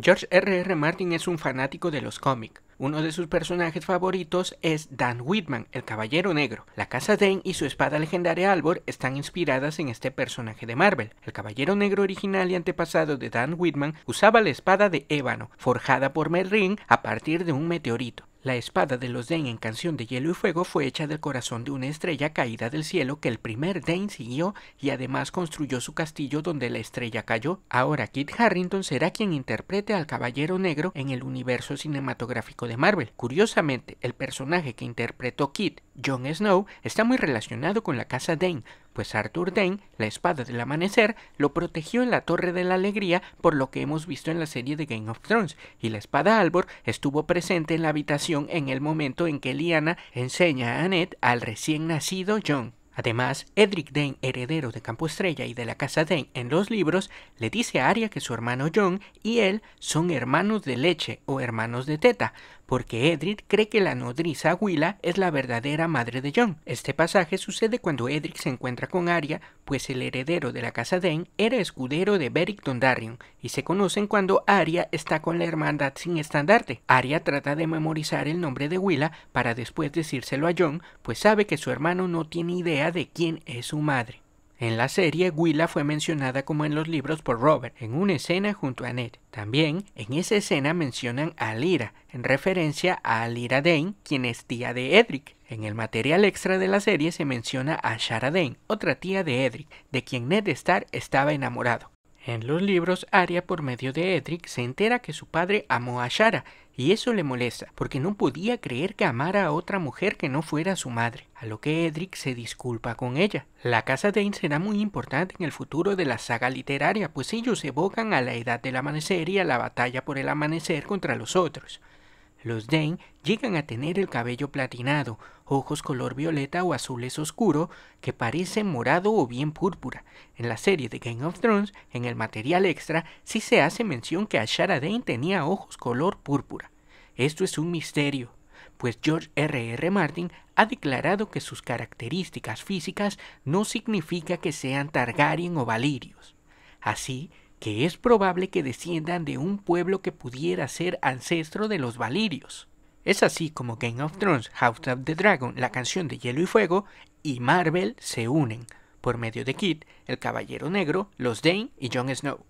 George R.R. R. Martin es un fanático de los cómics. Uno de sus personajes favoritos es Dan Whitman, el Caballero Negro. La casa Dane y su espada legendaria Albor están inspiradas en este personaje de Marvel. El Caballero Negro original y antepasado de Dan Whitman usaba la espada de ébano, forjada por Merlin a partir de un meteorito. La espada de los Dane en Canción de Hielo y Fuego fue hecha del corazón de una estrella caída del cielo que el primer Dane siguió y además construyó su castillo donde la estrella cayó. Ahora Kit Harrington será quien interprete al Caballero Negro en el universo cinematográfico de Marvel. Curiosamente, el personaje que interpretó Kit, Jon Snow, está muy relacionado con la casa Dane, pues Arthur Dane, la espada del amanecer, lo protegió en la Torre de la Alegría por lo que hemos visto en la serie de Game of Thrones, y la espada Albor estuvo presente en la habitación en el momento en que Liana enseña a Annette al recién nacido John. Además, Edric Dane, heredero de Campo Estrella y de la Casa Dane en los libros, le dice a Arya que su hermano John y él son hermanos de leche o hermanos de teta, porque Edric cree que la nodriza Willa es la verdadera madre de John. Este pasaje sucede cuando Edric se encuentra con Arya, pues el heredero de la casa Dane era escudero de Beric Dondarrion, y se conocen cuando Arya está con la hermandad sin estandarte. Arya trata de memorizar el nombre de Willa para después decírselo a John, pues sabe que su hermano no tiene idea de quién es su madre. En la serie, Willa fue mencionada como en los libros por Robert, en una escena junto a Ned. También, en esa escena mencionan a Lyra, en referencia a Lyra Dane, quien es tía de Edric. En el material extra de la serie se menciona a Shara Dane, otra tía de Edric, de quien Ned Stark estaba enamorado. En los libros, Arya, por medio de Edric, se entera que su padre amó a Shara y eso le molesta, porque no podía creer que amara a otra mujer que no fuera su madre, a lo que Edric se disculpa con ella. La casa de Dane será muy importante en el futuro de la saga literaria, pues ellos evocan a la edad del amanecer y a la batalla por el amanecer contra los otros, los Dane llegan a tener el cabello platinado, ojos color violeta o azules oscuro que parecen morado o bien púrpura. En la serie de Game of Thrones, en el material extra, sí se hace mención que Ashara Dane tenía ojos color púrpura. Esto es un misterio, pues George R. R. Martin ha declarado que sus características físicas no significa que sean Targaryen o Valirios. Así, que es probable que desciendan de un pueblo que pudiera ser ancestro de los valirios. Es así como Game of Thrones, House of the Dragon, la canción de Hielo y Fuego y Marvel se unen, por medio de Kit, el Caballero Negro, los Dane y Jon Snow.